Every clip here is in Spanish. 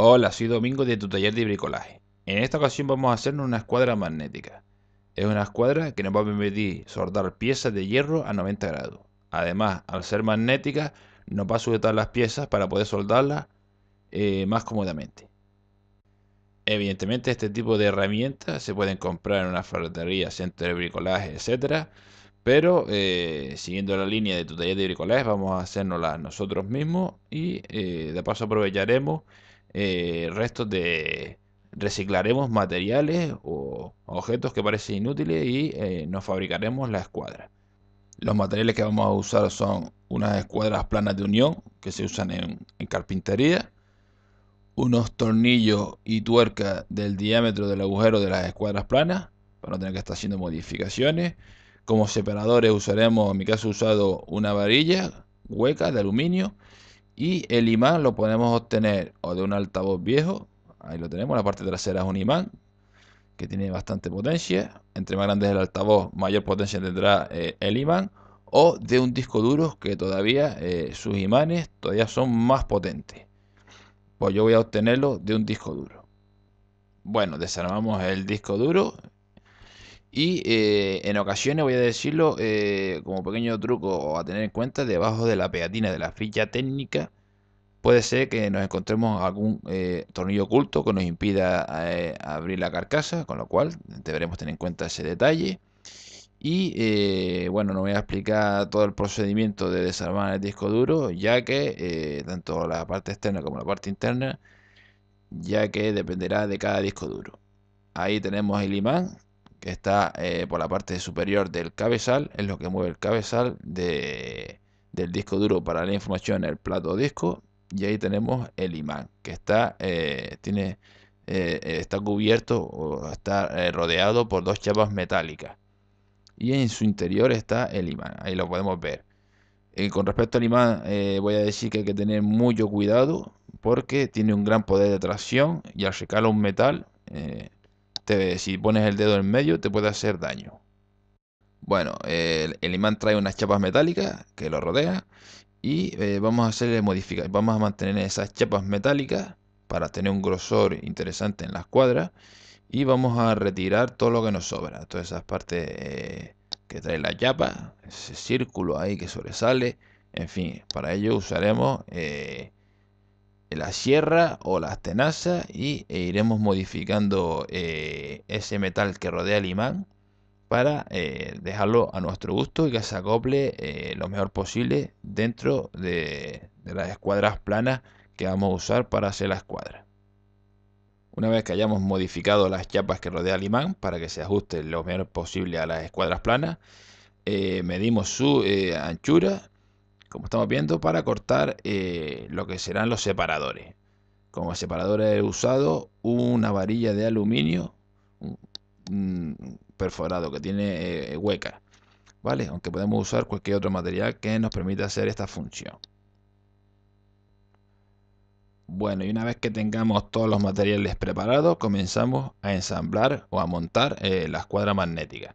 Hola, soy Domingo de tu taller de bricolaje. En esta ocasión vamos a hacernos una escuadra magnética. Es una escuadra que nos va a permitir soldar piezas de hierro a 90 grados. Además, al ser magnética, nos va a sujetar las piezas para poder soldarlas eh, más cómodamente. Evidentemente, este tipo de herramientas se pueden comprar en una ferretería, centro de bricolaje, etc. Pero eh, siguiendo la línea de tu taller de bricolaje, vamos a hacernosla nosotros mismos y eh, de paso aprovecharemos eh, restos de... Reciclaremos materiales o objetos que parecen inútiles y eh, nos fabricaremos la escuadra. Los materiales que vamos a usar son unas escuadras planas de unión que se usan en, carpintería, unos tornillos y tuercas del diámetro del agujero de las escuadras planas para no tener que estar haciendo modificaciones. Como separadores usaremos, en mi caso usado una varilla hueca de aluminio y el imán lo podemos obtener o de un altavoz viejo, ahí lo tenemos, la parte trasera es un imán que tiene bastante potencia, entre más grande es el altavoz, mayor potencia tendrá eh, el imán, o de un disco duro que todavía eh, sus imanes todavía son más potentes. Pues yo voy a obtenerlo de un disco duro. Bueno, desarmamos el disco duro y eh, en ocasiones, voy a decirlo eh, como pequeño truco a tener en cuenta, debajo de la pegatina de la ficha técnica puede ser que nos encontremos algún eh, tornillo oculto que nos impida abrir la carcasa, con lo cual deberemos tener en cuenta ese detalle. Y bueno, no voy a explicar todo el procedimiento de desarmar el disco duro, ya que tanto la parte externa como la parte interna, ya que dependerá de cada disco duro. Ahí tenemos el imán está eh, por la parte superior del cabezal, es lo que mueve el cabezal de, del disco duro para la información en el plato disco. Y ahí tenemos el imán, que está, eh, tiene, eh, está cubierto o está rodeado por dos chapas metálicas. Y en su interior está el imán, ahí lo podemos ver. Y con respecto al imán, voy a decir que hay que tener mucho cuidado porque tiene un gran poder de tracción y al recalar un metal, si pones el dedo en medio te puede hacer daño. Bueno, el, imán trae unas chapas metálicas que lo rodea y eh, vamos a hacerle modificar, vamos a mantener esas chapas metálicas para tener un grosor interesante en las cuadras y vamos a retirar todo lo que nos sobra, todas esas partes eh, que trae la chapa, ese círculo ahí que sobresale, en fin, para ello usaremos eh, eh, la sierra o las tenazas y, eh, iremos modificando eh, ese metal que rodea el imán para dejarlo a nuestro gusto y que se acople lo mejor posible dentro de, de, las escuadras planas que vamos a usar para hacer la escuadra. Una vez que hayamos modificado las chapas que rodea el imán para que se ajuste lo mejor posible a las escuadras planas, medimos su anchura como estamos viendo, para cortar eh, lo que serán los separadores. Como separador he usado una varilla de aluminio perforado que tiene eh, hueca, ¿vale? Aunque podemos usar cualquier otro material que nos permita hacer esta función. Bueno, y una vez que tengamos todos los materiales preparados, comenzamos a ensamblar o a montar eh, la escuadra magnética.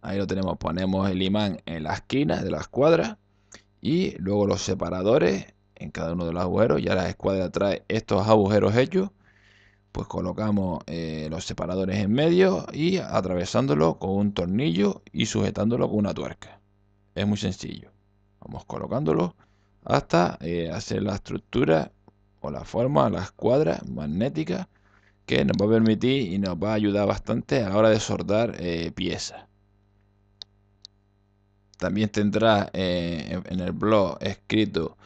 Ahí lo tenemos, ponemos el imán en la esquina de la escuadra y luego los separadores en cada uno de los agujeros. Ya la escuadra trae estos agujeros hechos. Pues colocamos eh, los separadores en medio y atravesándolo con un tornillo y sujetándolo con una tuerca. Es muy sencillo. Vamos colocándolo hasta eh, hacer la estructura o la forma, la escuadra magnética que nos va a permitir y nos va a ayudar bastante a la hora de sordar eh, piezas. También tendrás eh, en el blog escrito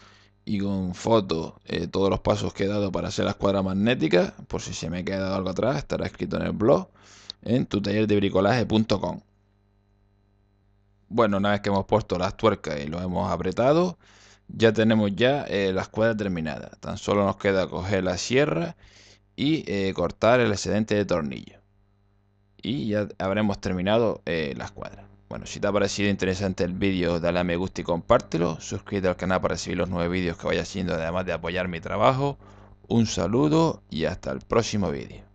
y con foto eh, todos los pasos que he dado para hacer la escuadra magnética. Por si se me ha quedado algo atrás, estará escrito en el blog en tu Bueno, una vez que hemos puesto las tuercas y lo hemos apretado, ya tenemos ya eh, la escuadra terminada. Tan solo nos queda coger la sierra y cortar el excedente de tornillo. Y ya habremos terminado la escuadra. Bueno, si te ha parecido interesante el vídeo, dale a me gusta y compártelo. Suscríbete al canal para recibir los nuevos vídeos que vaya haciendo, además de apoyar mi trabajo. Un saludo y hasta el próximo vídeo.